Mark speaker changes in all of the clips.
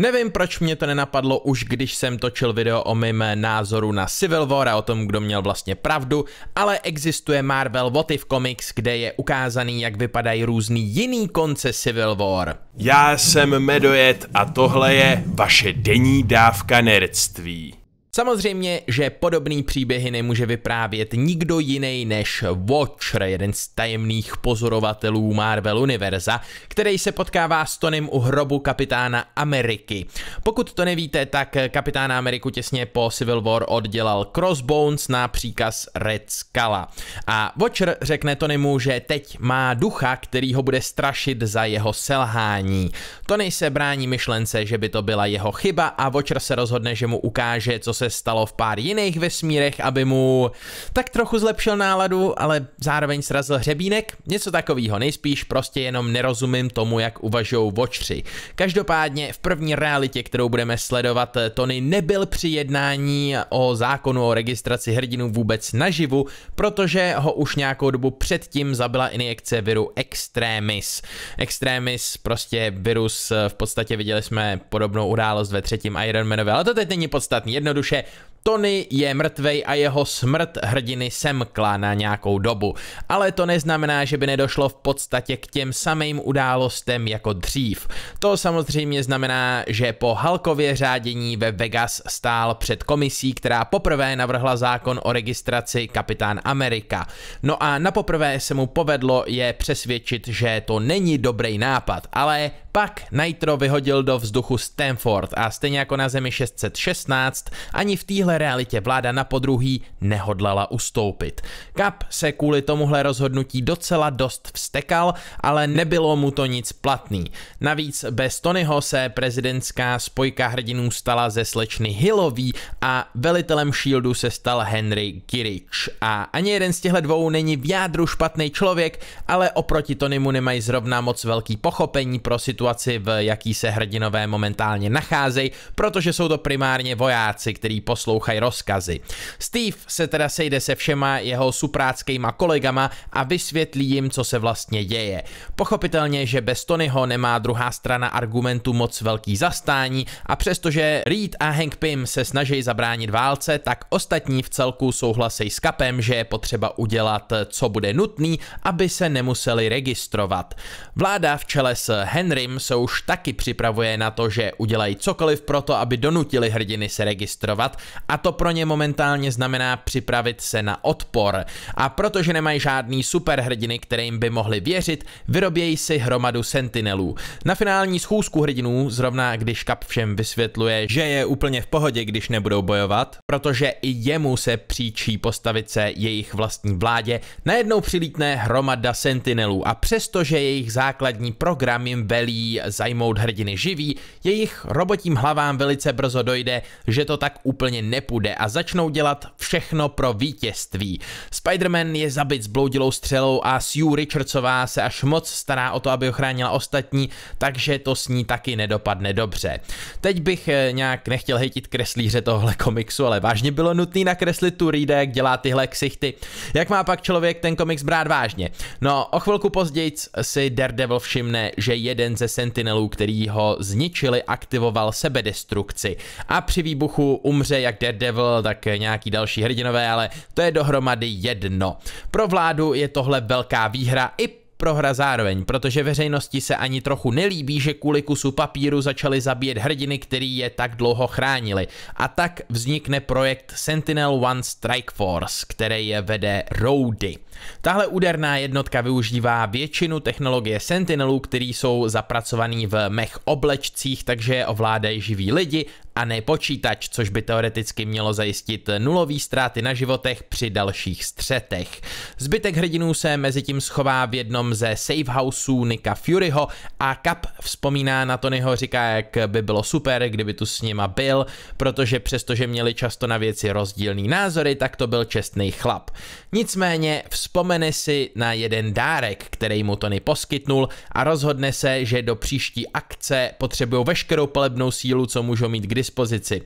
Speaker 1: Nevím, proč mě to nenapadlo už, když jsem točil video o mém názoru na Civil War a o tom, kdo měl vlastně pravdu, ale existuje Marvel What If Comics, kde je ukázaný, jak vypadají různý jiný konce Civil War. Já jsem Medojet a tohle je vaše denní dávka nerdství. Samozřejmě, že podobný příběhy nemůže vyprávět nikdo jiný než Watcher, jeden z tajemných pozorovatelů Marvel Univerza, který se potkává s Tonem u hrobu kapitána Ameriky. Pokud to nevíte, tak kapitána Ameriku těsně po Civil War oddělal Crossbones na příkaz Red Skala. A Watcher řekne Tonymu, že teď má ducha, který ho bude strašit za jeho selhání. Tony se brání myšlence, že by to byla jeho chyba a Watcher se rozhodne, že mu ukáže, co se stalo v pár jiných vesmírech, aby mu tak trochu zlepšil náladu, ale zároveň srazil hřebínek? Něco takového, nejspíš prostě jenom nerozumím tomu, jak uvažují vočři. Každopádně v první realitě, kterou budeme sledovat, Tony nebyl při jednání o zákonu o registraci hrdinů vůbec naživu, protože ho už nějakou dobu předtím zabila injekce viru Extremis. Extremis, prostě virus, v podstatě viděli jsme podobnou událost ve třetím Ironmanovi, ale to teď není podstatný. Jednoduše že Tony je mrtvej a jeho smrt hrdiny semkla na nějakou dobu, ale to neznamená, že by nedošlo v podstatě k těm samým událostem jako dřív. To samozřejmě znamená, že po Halkově řádění ve Vegas stál před komisí, která poprvé navrhla zákon o registraci Kapitán Amerika. No a na poprvé se mu povedlo je přesvědčit, že to není dobrý nápad, ale pak Nitro vyhodil do vzduchu Stanford a stejně jako na Zemi 616, ani v téhle realitě vláda na podruhý nehodlala ustoupit. Kap se kvůli tomuhle rozhodnutí docela dost vstekal, ale nebylo mu to nic platný. Navíc bez Tonyho se prezidentská spojka hrdinů stala ze slečny Hillový a velitelem Shieldu se stal Henry Girich. A ani jeden z těchto dvou není v jádru špatný člověk, ale oproti Tonymu nemají zrovna moc velký pochopení pro situaci situaci, v jaký se hrdinové momentálně nacházejí, protože jsou to primárně vojáci, kteří poslouchají rozkazy. Steve se teda sejde se všema jeho supráckýma kolegama a vysvětlí jim, co se vlastně děje. Pochopitelně, že bez Tonyho nemá druhá strana argumentu moc velký zastání a přestože Reed a Hank Pym se snaží zabránit válce, tak ostatní v celku souhlasí s Kapem, že je potřeba udělat, co bude nutný, aby se nemuseli registrovat. Vláda v čele s Henry Game se už taky připravuje na to, že udělají cokoliv pro to, aby donutili hrdiny se registrovat a to pro ně momentálně znamená připravit se na odpor. A protože nemají žádný superhrdiny, kterým by mohli věřit, vyrobějí si hromadu sentinelů. Na finální schůzku hrdinů, zrovna když Kap všem vysvětluje, že je úplně v pohodě, když nebudou bojovat, protože i jemu se příčí postavit se jejich vlastní vládě, najednou přilítne hromada sentinelů a přestože jejich základní program jim velí chtějí zajmout hrdiny živí, jejich robotím hlavám velice brzo dojde, že to tak úplně nepůjde a začnou dělat všechno pro vítězství. Spider-Man je zabit s bloudilou střelou a Sue Richardsová se až moc stará o to, aby ochránila ostatní, takže to s ní taky nedopadne dobře. Teď bych eh, nějak nechtěl hejtit kreslíře tohle komiksu, ale vážně bylo nutné nakreslit tu Reed, jak dělá tyhle ksichty. Jak má pak člověk ten komiks brát vážně? No, o chvilku později si Daredevil všimne, že jeden ze Sentinelů, který ho zničili, aktivoval sebedestrukci. A při výbuchu umře jak Daredevil, tak nějaký další hrdinové, ale to je dohromady jedno. Pro vládu je tohle velká výhra i prohra zároveň, protože veřejnosti se ani trochu nelíbí, že kvůli kusu papíru začali zabíjet hrdiny, který je tak dlouho chránili. A tak vznikne projekt Sentinel One Strike Force, který je vede Rody. Tahle úderná jednotka využívá většinu technologie Sentinelů, který jsou zapracovaný v mech oblečcích, takže je ovládají živí lidi a ne počítač, což by teoreticky mělo zajistit nulový ztráty na životech při dalších střetech. Zbytek hrdinů se mezi tím schová v jednom ze houseů Nika Furyho a Cap vzpomíná na Tonyho, říká, jak by bylo super, kdyby tu s nima byl, protože přestože měli často na věci rozdílný názory, tak to byl čestný chlap. Nicméně vzpomene si na jeden dárek, který mu Tony poskytnul a rozhodne se, že do příští akce potřebují veškerou palebnou sílu, co můžou mít k dispozici.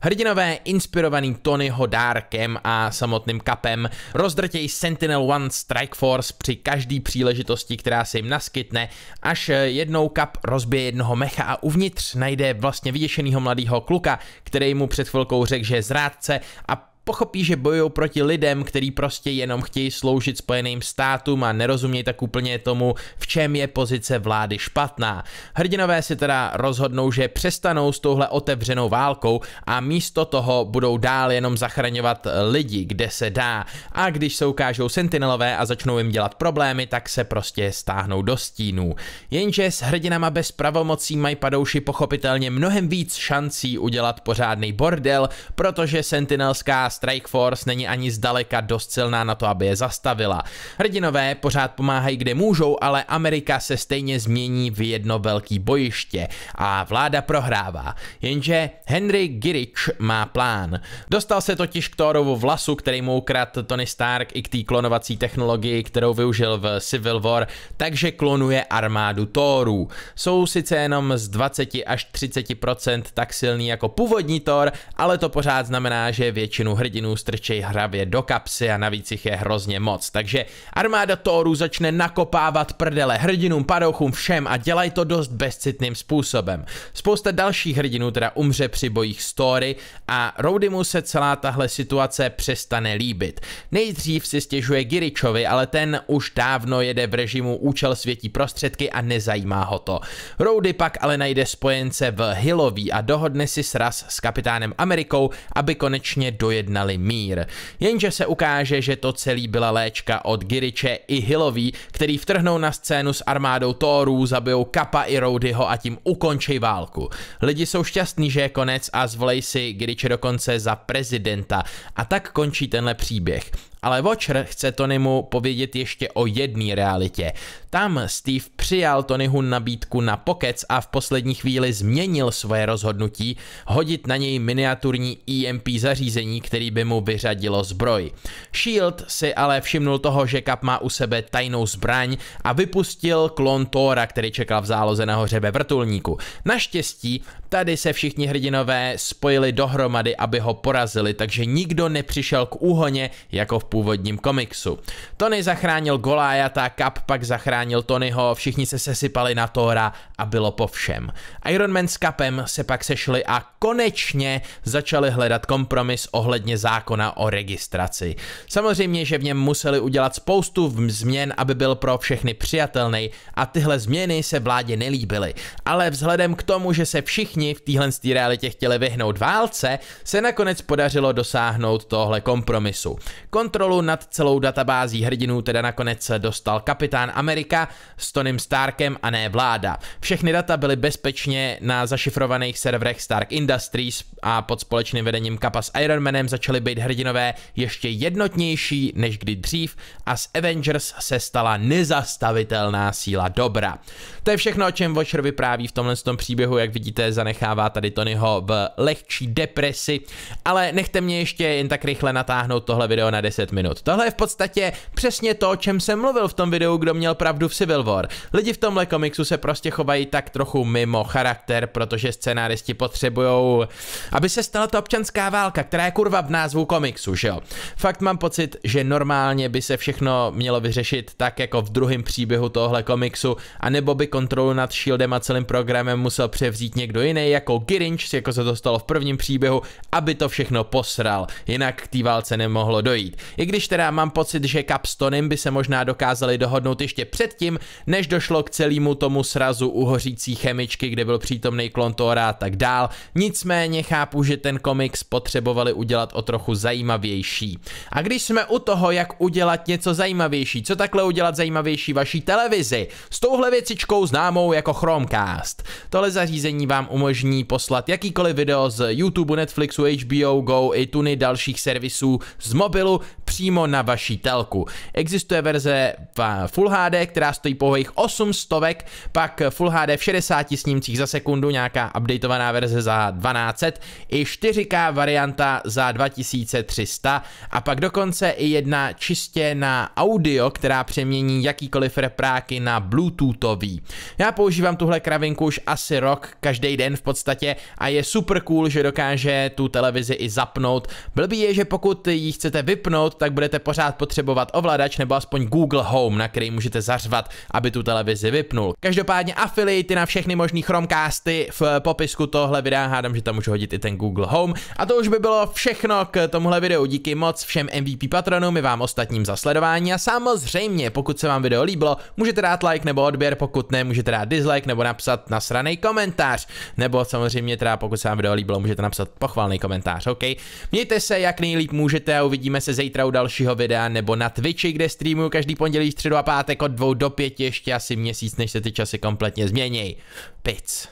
Speaker 1: Hrdinové inspirovaný Tonyho dárkem a samotným kapem rozdrtějí Sentinel One Strike Force při každý příležitosti, která se jim naskytne, až jednou kap rozbije jednoho mecha a uvnitř najde vlastně vyděšenýho mladého kluka, který mu před chvilkou řekl, že je zrádce a pochopí, že bojují proti lidem, který prostě jenom chtějí sloužit Spojeným státům a nerozumějí tak úplně tomu, v čem je pozice vlády špatná. Hrdinové si teda rozhodnou, že přestanou s touhle otevřenou válkou a místo toho budou dál jenom zachraňovat lidi, kde se dá. A když se ukážou sentinelové a začnou jim dělat problémy, tak se prostě stáhnou do stínů. Jenže s hrdinama bez pravomocí mají padouši pochopitelně mnohem víc šancí udělat pořádný bordel, protože sentinelská Strike Force není ani zdaleka dost silná na to, aby je zastavila. Hrdinové pořád pomáhají, kde můžou, ale Amerika se stejně změní v jedno velký bojiště a vláda prohrává. Jenže Henry Girich má plán. Dostal se totiž k Thorovu vlasu, který mu ukradl Tony Stark i k té klonovací technologii, kterou využil v Civil War, takže klonuje armádu Thorů. Jsou sice jenom z 20 až 30% tak silný jako původní Thor, ale to pořád znamená, že většinu hrdinů strčej hravě do kapsy a navíc jich je hrozně moc. Takže armáda Thorů začne nakopávat prdele hrdinům, padouchům, všem a dělají to dost bezcitným způsobem. Spousta dalších hrdinů teda umře při bojích story a Rowdymu se celá tahle situace přestane líbit. Nejdřív si stěžuje Giričovi, ale ten už dávno jede v režimu účel světí prostředky a nezajímá ho to. Roudy pak ale najde spojence v Hillový a dohodne si sraz s kapitánem Amerikou, aby konečně dojednal zjednali mír. Jenže se ukáže, že to celý byla léčka od Giriče i Hillový, který vtrhnou na scénu s armádou Thorů, zabijou Kappa i Roudyho a tím ukončí válku. Lidi jsou šťastní, že je konec a zvolej si Giriče dokonce za prezidenta. A tak končí tenhle příběh. Ale Watcher chce Tonymu povědět ještě o jedné realitě. Tam Steve přijal Tonyhu nabídku na pokec a v poslední chvíli změnil svoje rozhodnutí hodit na něj miniaturní EMP zařízení, který by mu vyřadilo zbroj. Shield si ale všimnul toho, že Cap má u sebe tajnou zbraň a vypustil klon Tora, který čekal v záloze na hoře ve vrtulníku. Naštěstí tady se všichni hrdinové spojili dohromady, aby ho porazili, takže nikdo nepřišel k úhoně jako v původním komiksu. Tony zachránil Goliata, Cap pak zachránil Tonyho, všichni se sesypali na Tóra a bylo po všem. Iron Man s Capem se pak sešli a konečně začali hledat kompromis ohledně zákona o registraci. Samozřejmě, že v něm museli udělat spoustu změn, aby byl pro všechny přijatelný a tyhle změny se vládě nelíbily. Ale vzhledem k tomu, že se všichni v téhle realitě chtěli vyhnout válce, se nakonec podařilo dosáhnout tohle kompromisu. Kontrol kontrolu nad celou databází hrdinů teda nakonec dostal kapitán Amerika s Tonym Starkem a ne vláda. Všechny data byly bezpečně na zašifrovaných serverech Stark Industries a pod společným vedením Kappa s Ironmanem začaly být hrdinové ještě jednotnější než kdy dřív a z Avengers se stala nezastavitelná síla dobra. To je všechno, o čem Watcher vypráví v tomhle tom příběhu, jak vidíte, zanechává tady Tonyho v lehčí depresi, ale nechte mě ještě jen tak rychle natáhnout tohle video na 10 minut. Tohle je v podstatě přesně to, o čem jsem mluvil v tom videu, kdo měl pravdu v Civil War. Lidi v tomhle komiksu se prostě chovají tak trochu mimo charakter, protože scenáristi potřebují, aby se stala ta občanská válka, která je kurva v názvu komiksu, že jo. Fakt mám pocit, že normálně by se všechno mělo vyřešit tak jako v druhém příběhu tohle komiksu, anebo by kontrolu nad Shieldem a celým programem musel převzít někdo jiný, jako Girinch, jako se to stalo v prvním příběhu, aby to všechno posral, jinak k té válce nemohlo dojít i když teda mám pocit, že Capstonem by se možná dokázali dohodnout ještě předtím, než došlo k celému tomu srazu uhořící chemičky, kde byl přítomný klon Tora a tak dál. Nicméně chápu, že ten komiks potřebovali udělat o trochu zajímavější. A když jsme u toho, jak udělat něco zajímavější, co takhle udělat zajímavější vaší televizi, s touhle věcičkou známou jako Chromecast. Tohle zařízení vám umožní poslat jakýkoliv video z YouTube, Netflixu, HBO Go i tuny dalších servisů z mobilu přímo na vaší telku. Existuje verze v Full HD, která stojí pouhých 8 stovek, pak Full HD v 60 snímcích za sekundu, nějaká updatovaná verze za 1200, i 4K varianta za 2300 a pak dokonce i jedna čistě na audio, která přemění jakýkoliv repráky na bluetoothový. Já používám tuhle kravinku už asi rok, každý den v podstatě a je super cool, že dokáže tu televizi i zapnout. Blbý je, že pokud ji chcete vypnout, tak budete pořád potřebovat ovladač nebo aspoň Google Home, na který můžete zařvat, aby tu televizi vypnul. Každopádně affiliaty na všechny možný Chromecasty v popisku tohle videa, hádám, že tam můžu hodit i ten Google Home. A to už by bylo všechno k tomuhle videu. Díky moc všem MVP patronům, my vám ostatním za sledování a samozřejmě, pokud se vám video líbilo, můžete dát like nebo odběr, pokud ne, můžete dát dislike nebo napsat nasraný komentář. Nebo samozřejmě teda, pokud se vám video líbilo, můžete napsat pochvalný komentář, OK? Mějte se, jak nejlíp můžete a uvidíme se zítra u dalšího videa nebo na Twitchi, kde streamuju každý pondělí, středu a pátek od dvou do pěti, ještě asi měsíc, než se ty časy kompletně změní. Pic.